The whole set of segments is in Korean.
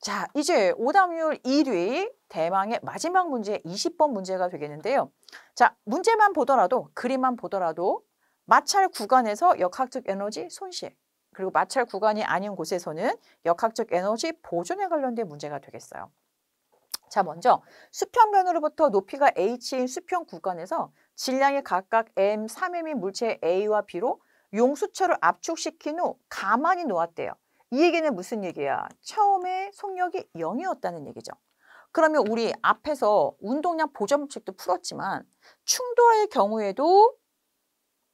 자, 이제 오답률 1위 대망의 마지막 문제 20번 문제가 되겠는데요. 자, 문제만 보더라도 그림만 보더라도 마찰 구간에서 역학적 에너지 손실 그리고 마찰 구간이 아닌 곳에서는 역학적 에너지 보존에 관련된 문제가 되겠어요. 자, 먼저 수평면으로부터 높이가 h인 수평 구간에서 질량이 각각 m, 3m인 물체 A와 B로 용수철을 압축시킨 후 가만히 놓았대요. 이 얘기는 무슨 얘기야? 처음에 속력이 0이었다는 얘기죠. 그러면 우리 앞에서 운동량 보전 법칙도 풀었지만 충돌의 경우에도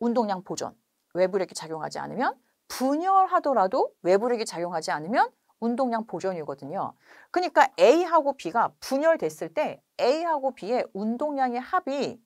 운동량 보전 외부력이 작용하지 않으면 분열하더라도 외부력이 작용하지 않으면 운동량 보전이거든요 그러니까 A하고 B가 분열됐을 때 A하고 B의 운동량의 합이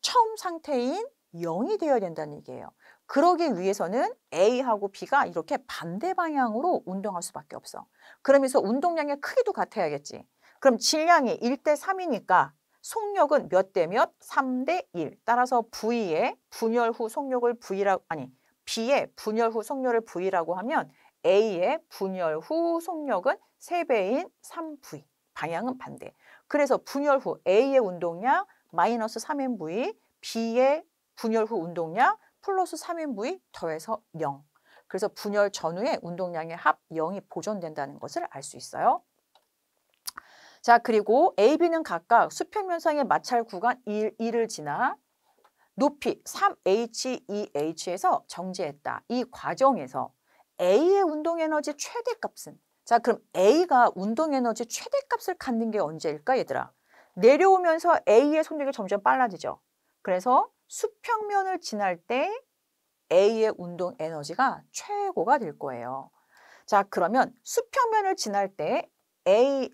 처음 상태인 0이 되어야 된다는 얘기예요. 그러기 위해서는 A하고 B가 이렇게 반대 방향으로 운동할 수밖에 없어. 그러면서 운동량의 크기도 같아야겠지. 그럼 질량이 1대 3이니까 속력은 몇 대 몇? 3대 1. 따라서 V의 분열 후 속력을 V라고 아니 B의 분열 후 속력을 V라고 하면 A의 분열 후 속력은 3배인 3V. 방향은 반대. 그래서 분열 후 A의 운동량 마이너스 3MV, B의 분열 후 운동량 플러스 3인 부위 더해서 0. 그래서 분열 전후에 운동량의 합 0이 보존된다는 것을 알 수 있어요. 자 그리고 A, B는 각각 수평면상의 마찰 구간 1, 2을 지나 높이 3H2H에서 정지했다. 이 과정에서 A의 운동에너지 최대값은 자 그럼 A가 운동에너지 최대값을 갖는 게 언제일까 얘들아? 내려오면서 A의 속력이 점점 빨라지죠. 그래서 수평면을 지날 때 A의 운동 에너지가 최고가 될 거예요. 자, 그러면 수평면을 지날 때 A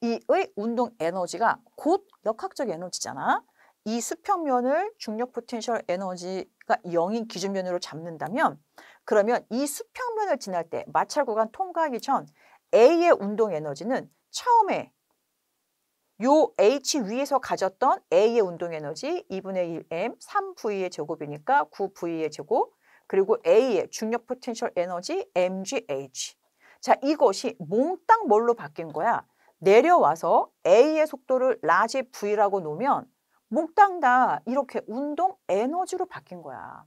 이의 운동 에너지가 곧 역학적 에너지잖아. 이 수평면을 중력 포텐셜 에너지가 0인 기준면으로 잡는다면 그러면 이 수평면을 지날 때 마찰 구간 통과하기 전 A의 운동 에너지는 처음에 요 H 위에서 가졌던 A의 운동 에너지 2분의 1M 3V의 제곱이니까 9V의 제곱 그리고 A의 중력 포텐셜 에너지 MGH 자 이것이 몽땅 뭘로 바뀐 거야? 내려와서 A의 속도를 라지 V라고 놓으면 몽땅 다 이렇게 운동 에너지로 바뀐 거야.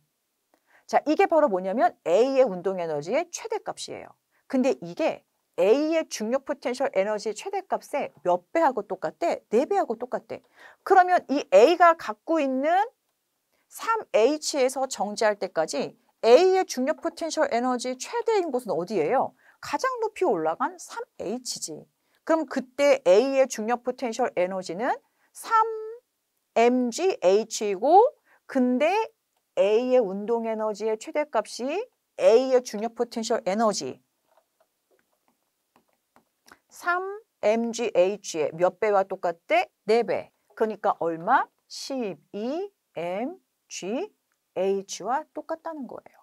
자 이게 바로 뭐냐면 A의 운동 에너지의 최대값이에요. 근데 이게 A의 중력 포텐셜 에너지 최대값에몇 배하고 똑같대? 네배하고 똑같대. 그러면 이 A가 갖고 있는 3H에서 정지할 때까지 A의 중력 포텐셜 에너지 최대인 곳은 어디예요? 가장 높이 올라간 3H지. 그럼 그때 A의 중력 포텐셜 에너지는 3mgh이고 근데 A의 운동 에너지의 최대값이 A의 중력 포텐셜 에너지 3mgh의 몇 배와 똑같대? 4배. 그러니까 얼마? 12mgh와 똑같다는 거예요.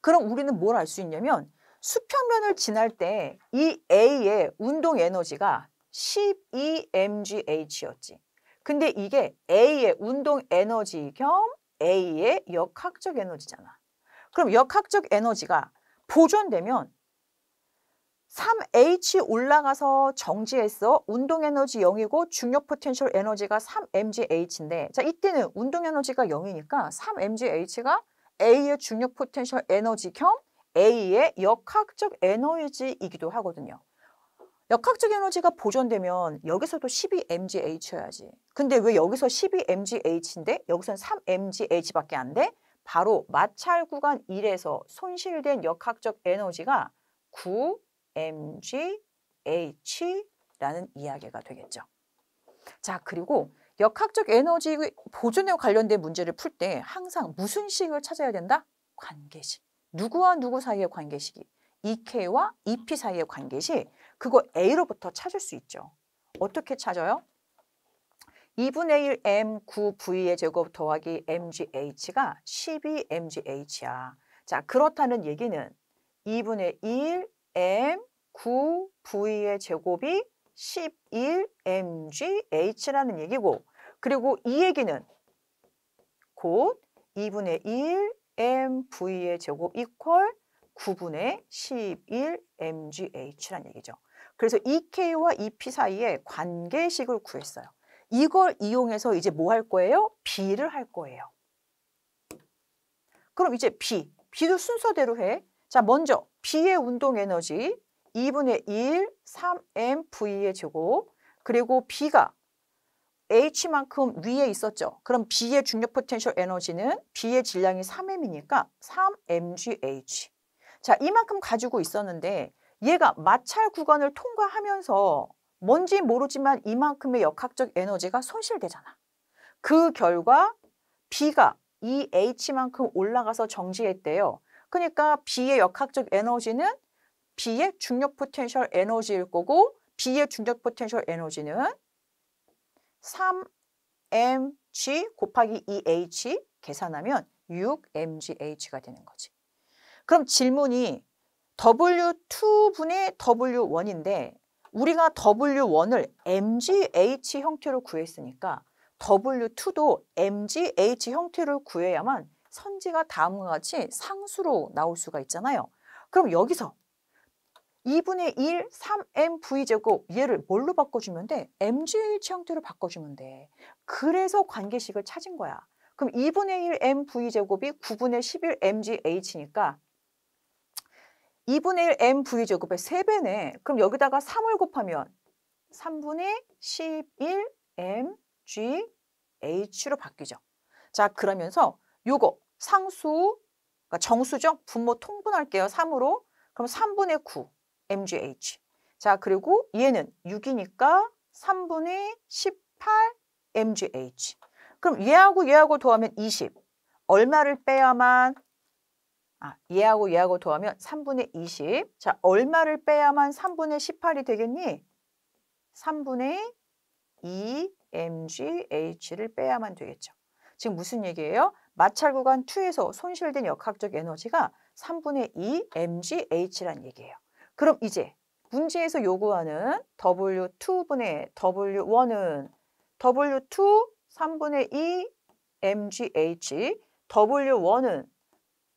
그럼 우리는 뭘 알 수 있냐면 수평면을 지날 때 이 A의 운동 에너지가 12mgh였지. 근데 이게 A의 운동 에너지 겸 A의 역학적 에너지잖아. 그럼 역학적 에너지가 보존되면 3H 올라가서 정지했어. 운동에너지 0이고 중력 포텐셜 에너지가 3mgh인데 자 이때는 운동에너지가 0이니까 3mgh가 A의 중력 포텐셜 에너지 겸 A의 역학적 에너지이기도 하거든요. 역학적 에너지가 보존되면 여기서도 12mgh여야지. 근데 왜 여기서 12mgh인데 여기선 서 3mgh밖에 안 돼? 바로 마찰 구간 1에서 손실된 역학적 에너지가 9 MGH라는 이야기가 되겠죠. 자, 그리고 역학적 에너지 보존에 관련된 문제를 풀 때 항상 무슨 식을 찾아야 된다? 관계식. 누구와 누구 사이의 관계식이 EK와 EP 사이의 관계식 그거 A로부터 찾을 수 있죠. 어떻게 찾아요? 2분의 1 m 9v의 제곱 더하기 mgh가 12mgh야. 자 그렇다는 얘기는 2분의 1 m 9v의 제곱이 11mgh라는 얘기고 그리고 이 얘기는 곧 2분의 1mv의 제곱 이퀄 9분의 11mgh란 얘기죠. 그래서 EK와 EP 사이에 관계식을 구했어요. 이걸 이용해서 이제 뭐 할 거예요? B를 할 거예요. 그럼 이제 B, B도 순서대로 해. 자, 먼저 B의 운동 에너지 2분의 1 3mv의 제곱 그리고 B가 H만큼 위에 있었죠. 그럼 B의 중력 포텐셜 에너지는 B의 질량이 3m이니까 3mgh. 자, 이만큼 가지고 있었는데 얘가 마찰 구간을 통과하면서 뭔지 모르지만 이만큼의 역학적 에너지가 손실되잖아. 그 결과 B가 EH만큼 올라가서 정지했대요. 그러니까 B의 역학적 에너지는 B의 중력 포텐셜 에너지일 거고 B의 중력 포텐셜 에너지는 3mg 곱하기 2h 계산하면 6mgh가 되는 거지. 그럼 질문이 W2분의 W1인데 우리가 W1을 mgh 형태로 구했으니까 W2도 mgh 형태로 구해야만 선지가 다음과 같이 상수로 나올 수가 있잖아요. 그럼 여기서 2분의 1, 3mv제곱 얘를 뭘로 바꿔주면 돼? mgh 형태로 바꿔주면 돼. 그래서 관계식을 찾은 거야. 그럼 2분의 1mv제곱이 9분의 11mgh니까 2분의 1mv제곱의 3배네. 그럼 여기다가 3을 곱하면 3분의 11mgh로 바뀌죠. 자, 그러면서 요거 상수 그러니까 정수죠. 분모 통분할게요. 3으로. 그럼 3분의 9 mgh. 자 그리고 얘는 6이니까 3분의 18 mgh. 그럼 얘하고 얘하고 더하면 20. 얼마를 빼야만 아, 얘하고 얘하고 더하면 3분의 20. 자, 얼마를 빼야만 3분의 18이 되겠니? 3분의 2mgh를 빼야만 되겠죠. 지금 무슨 얘기예요? 마찰 구간 2에서 손실된 역학적 에너지가 3분의 2 mgH란 얘기예요. 그럼 이제 문제에서 요구하는 W2분의 W1은 W2 3분의 2 mgh, W1은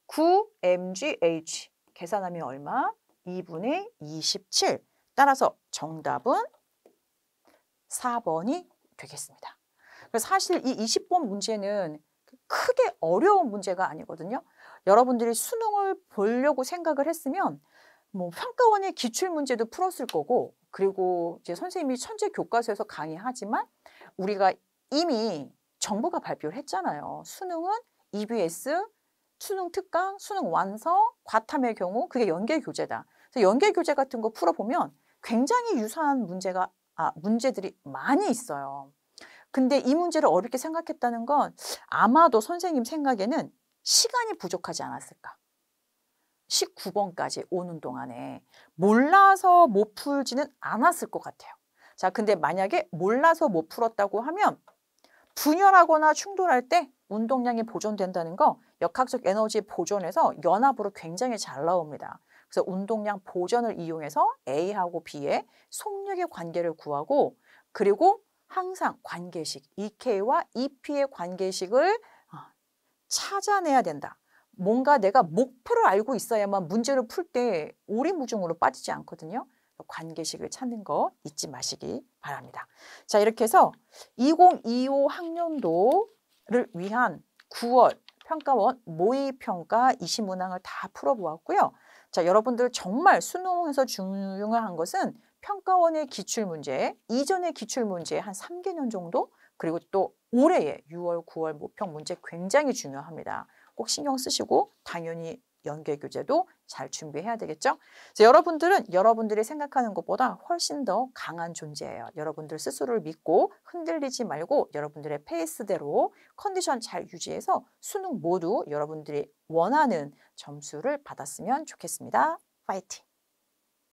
9 mgh 계산하면 얼마? 2분의 27. 따라서 정답은 4번이 되겠습니다. 사실 이 20번 문제는 크게 어려운 문제가 아니거든요. 여러분들이 수능을 보려고 생각을 했으면 뭐 평가원의 기출 문제도 풀었을 거고 그리고 이제 선생님이 천재 교과서에서 강의하지만 우리가 이미 정부가 발표를 했잖아요. 수능은 EBS, 수능 특강, 수능 완성 과탐의 경우 그게 연계 교재다. 그래서 연계 교재 같은 거 풀어보면 굉장히 유사한 문제가 아, 문제들이 많이 있어요. 근데 이 문제를 어렵게 생각했다는 건 아마도 선생님 생각에는 시간이 부족하지 않았을까. 19번까지 오는 동안에 몰라서 못 풀지는 않았을 것 같아요. 자, 근데 만약에 몰라서 못 풀었다고 하면 분열하거나 충돌할 때 운동량이 보존된다는 거 역학적 에너지 보존에서 연합으로 굉장히 잘 나옵니다. 그래서 운동량 보존을 이용해서 A하고 B의 속력의 관계를 구하고 그리고 항상 관계식, EK와 EP의 관계식을 어, 찾아내야 된다. 뭔가 내가 목표를 알고 있어야만 문제를 풀 때 오리무중으로 빠지지 않거든요. 관계식을 찾는 거 잊지 마시기 바랍니다. 자 이렇게 해서 2025 학년도를 위한 9월 평가원 모의평가 이시문항을 다 풀어보았고요. 자 여러분들 정말 수능에서 중요한 것은 평가원의 기출문제, 이전의 기출문제 한 3개년 정도, 그리고 또 올해의 6월, 9월 모평 문제 굉장히 중요합니다. 꼭 신경 쓰시고 당연히 연계 교재도 잘 준비해야 되겠죠. 그래서 여러분들은 여러분들이 생각하는 것보다 훨씬 더 강한 존재예요. 여러분들 스스로를 믿고 흔들리지 말고 여러분들의 페이스대로 컨디션 잘 유지해서 수능 모두 여러분들이 원하는 점수를 받았으면 좋겠습니다. 파이팅!